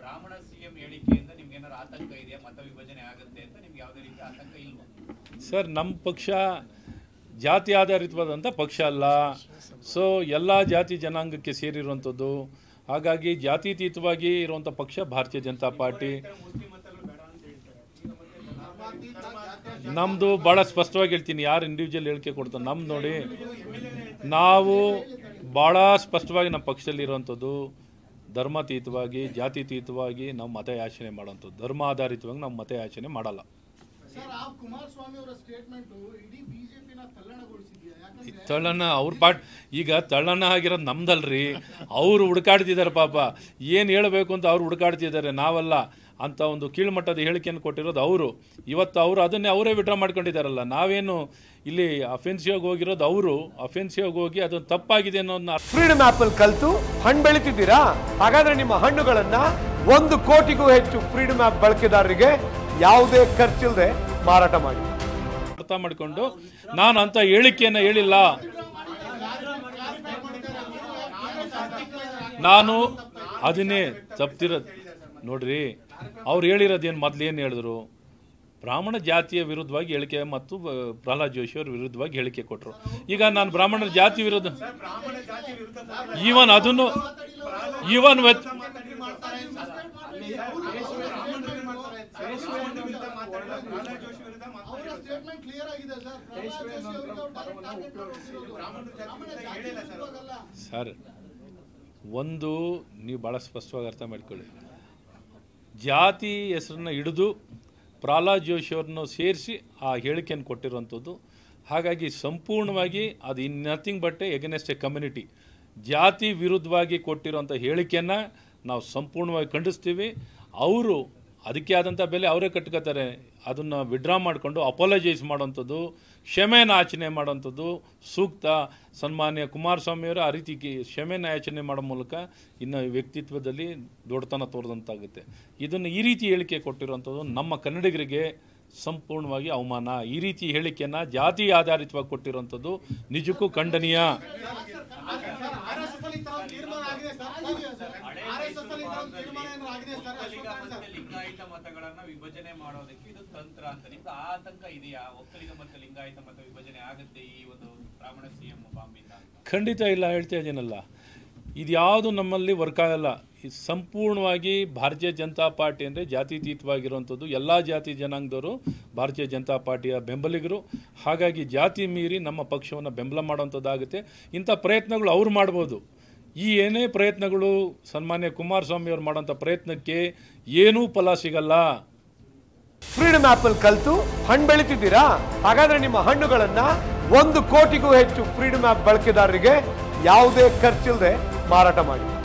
ಬ್ರಾಹ್ಮಣ ಸಿಎಂ ಹೇಳಿಕೆಯಿಂದ ನಿಮ್ಗೆ ಏನಾದ್ರು ಆತಂಕ ಇದೆಯಾ ಮತ ವಿಭಜನೆ ಆಗುತ್ತೆ ಅಂತ ನಿಮ್ಗೆ ಯಾವುದೇ ರೀತಿ ಆತಂಕ ಇಲ್ಲ ಸರ್ ನಮ್ಮ ಪಕ್ಷ ಜಾತಿ ಆಧಾರಿತವಾದಂಥ ಪಕ್ಷ ಅಲ್ಲ ಸೊ ಎಲ್ಲ ಜಾತಿ ಜನಾಂಗಕ್ಕೆ ಸೇರಿರುವಂಥದ್ದು ಹಾಗಾಗಿ ಜಾತ್ಯತೀತವಾಗಿ ಇರುವಂಥ ಪಕ್ಷ ಭಾರತೀಯ ಜನತಾ ಪಾರ್ಟಿ ನಮ್ಮದು ಭಾಳ ಸ್ಪಷ್ಟವಾಗಿ ಹೇಳ್ತೀನಿ ಯಾರು ಇಂಡಿವಿಜುವಲ್ ಹೇಳಿಕೆ ಕೊಡ್ತಾರೆ ನಮ್ಮ ನೋಡಿ ನಾವು ಭಾಳ ಸ್ಪಷ್ಟವಾಗಿ ನಮ್ಮ ಪಕ್ಷದಲ್ಲಿ ಪಕ್ಷದಲ್ಲಿರುವಂಥದ್ದು ಧರ್ಮಾತೀತವಾಗಿ ಜಾತಿತೀತವಾಗಿ ನಾವು ಮತ ಯಾಚನೆ ಮಾಡೋಂಥದ್ದು ಧರ್ಮ ಆಧಾರಿತವಾಗಿ ನಾವು ಮತಯಾಚನೆ ಮಾಡಲ್ಲ ತಳ್ಳಣ್ಣ ಅವ್ರ ಪಾಟ್ ಈಗ ತಳ್ಳಣ್ಣ ಆಗಿರೋದು ನಮ್ದಲ್ರಿ ಅವರು ಹುಡುಕಾಡ್ತಿದ್ದಾರೆ ಪಾಪ ಏನು ಹೇಳಬೇಕು ಅಂತ ಅವ್ರು ಹುಡುಕಾಡ್ತಿದ್ದಾರೆ ನಾವಲ್ಲ ಅಂತ ಒಂದು ಕೀಳುಮಟ್ಟದ ಹೇಳಿಕೆಯನ್ನು ಕೊಟ್ಟಿರೋದು ಅವರು ಇವತ್ತು ಅವರು ಅದನ್ನೇ ಅವರೇ ವಿಡ್ರಾ ಮಾಡ್ಕೊಂಡಿದ್ದಾರಲ್ಲ ನಾವೇನು ಇಲ್ಲಿ ಅಫೆನ್ಸಿವ್ ಹೋಗಿರೋದು ಅವರು ಅಫೆನ್ಸಿವ್ ಹೋಗಿ ಅದು ತಪ್ಪಾಗಿದೆ ಅನ್ನೋದನ್ನ ಫ್ರೀಡಮ್ ಅಲ್ಲಿ ಕಲಿತು ಹಣ್ಣು ಬೆಳಿತಿದ್ದೀರಾ ಹಾಗಾದ್ರೆ ನಿಮ್ಮ ಹಣ್ಣುಗಳನ್ನು ಒಂದು ಕೋಟಿಗೂ ಹೆಚ್ಚು ಫ್ರೀಡಮ್ ಆಪ್ ಬಳಕೆದಾರರಿಗೆ ಯಾವುದೇ ಖರ್ಚಿಲ್ಲದೆ ಮಾರಾಟ ಮಾಡಿ ಅರ್ಥ ಮಾಡಿಕೊಂಡು ನಾನು ಅಂತ ಹೇಳಿಕೆಯನ್ನ ಹೇಳಿಲ್ಲ ನಾನು ಅದನ್ನೇ ತಪ್ತಿರೋದು ನೋಡ್ರಿ ಅವ್ರು ಹೇಳಿರೋದೇನು ಮೊದಲು ಏನು ಹೇಳಿದ್ರು ಬ್ರಾಹ್ಮಣ ಜಾತಿಯ ವಿರುದ್ಧವಾಗಿ ಹೇಳಿಕೆ ಮತ್ತು ಪ್ರಹ್ಲಾದ್ ಜೋಶಿ ಅವ್ರ ವಿರುದ್ಧವಾಗಿ ಹೇಳಿಕೆ ಕೊಟ್ಟರು ಈಗ ನಾನು ಬ್ರಾಹ್ಮಣರ ಜಾತಿ ವಿರುದ್ಧ ಈವನ್ ಅದನ್ನು ಈವನ್ ವೆತ್ ಸರ್ ಒಂದು ನೀವು ಭಾಳ ಸ್ಪಷ್ಟವಾಗಿ ಅರ್ಥ ಮಾಡ್ಕೊಳ್ಳಿ ಜಾತಿ ಹೆಸರನ್ನು ಹಿಡಿದು ಪ್ರಹ್ಲಾದ್ ಅವ್ರನ್ನು ಸೇರಿಸಿ ಆ ಹೇಳಿಕೆಯನ್ನು ಕೊಟ್ಟಿರುವಂಥದ್ದು ಹಾಗಾಗಿ ಸಂಪೂರ್ಣವಾಗಿ ಅದು in nothing but a against a community ಜಾತಿ ವಿರುದ್ಧವಾಗಿ ಕೊಟ್ಟಿರುವಂಥ ಹೇಳಿಕೆಯನ್ನು ನಾವು ಸಂಪೂರ್ಣವಾಗಿ ಖಂಡಿಸ್ತೀವಿ ಅವರು ಅದಕ್ಕೆ ಆದಂಥ ಬೆಲೆ ಅವರೇ ಕಟ್ಕೋತಾರೆ ಅದನ್ನು ವಿಡ್ರಾ ಮಾಡಿಕೊಂಡು ಅಪಾಲಜೈಸ್ ಮಾಡೋವಂಥದ್ದು ಕ್ಷಮೆನ ಆಚನೆ ಮಾಡೋವಂಥದ್ದು ಸೂಕ್ತ ಸನ್ಮಾನ್ಯ ಕುಮಾರಸ್ವಾಮಿಯವರು ಆ ರೀತಿ ಕ್ಷಮೆನ ಯಾಚನೆ ಮಾಡೋ ಮೂಲಕ ಇನ್ನು ವ್ಯಕ್ತಿತ್ವದಲ್ಲಿ ದೊಡ್ಡತನ ತೋರಿದಂತಾಗುತ್ತೆ ಇದನ್ನು ಈ ರೀತಿ ಹೇಳಿಕೆ ಕೊಟ್ಟಿರುವಂಥದ್ದು ನಮ್ಮ ಕನ್ನಡಿಗರಿಗೆ ಸಂಪೂರ್ಣವಾಗಿ ಅವಮಾನ ಈ ರೀತಿ ಹೇಳಿಕೆಯನ್ನು ಜಾತಿ ಆಧಾರಿತವಾಗಿ ಕೊಟ್ಟಿರುವಂಥದ್ದು ನಿಜಕ್ಕೂ ಖಂಡನೀಯ ಖಂಡಿತ ಇಲ್ಲ ಹೇಳ್ತಾ ಇದ್ದೀನಲ್ಲ ಇದ್ಯಾವುದು ನಮ್ಮಲ್ಲಿ ವರ್ಕ್ ಆಗಲ್ಲ ಸಂಪೂರ್ಣವಾಗಿ ಭಾರತೀಯ ಜನತಾ ಪಾರ್ಟಿ ಅಂದರೆ ಜಾತಿತೀತವಾಗಿರುವಂಥದ್ದು ಎಲ್ಲ ಜಾತಿ ಜನಾಂಗದವರು ಭಾರತೀಯ ಜನತಾ ಪಾರ್ಟಿಯ ಬೆಂಬಲಿಗರು ಹಾಗಾಗಿ ಜಾತಿ ಮೀರಿ ನಮ್ಮ ಪಕ್ಷವನ್ನು ಬೆಂಬಲ ಮಾಡುವಂಥದ್ದಾಗುತ್ತೆ ಇಂಥ ಪ್ರಯತ್ನಗಳು ಅವ್ರು ಮಾಡ್ಬೋದು ಈ ಏನೇ ಪ್ರಯತ್ನಗಳು ಸನ್ಮಾನ್ಯ ಕುಮಾರಸ್ವಾಮಿ ಅವರು ಮಾಡೋಂಥ ಪ್ರಯತ್ನಕ್ಕೆ ಏನೂ ಫಲ ಸಿಗಲ್ಲ ಫ್ರೀಡಮ್ ಅಲ್ಲಿ ಕಲಿತು ಹಣ್ಣು ಬೆಳಿತಿದ್ದೀರಾ ಹಾಗಾದ್ರೆ ನಿಮ್ಮ ಹಣ್ಣುಗಳನ್ನು ಒಂದು ಕೋಟಿಗೂ ಹೆಚ್ಚು ಫ್ರೀಡಮ್ ಆ್ಯಪ್ ಬಳಕೆದಾರರಿಗೆ ಯಾವುದೇ ಖರ್ಚಿಲ್ಲದೆ ಮಾರಾಟ ಮಾಡಿ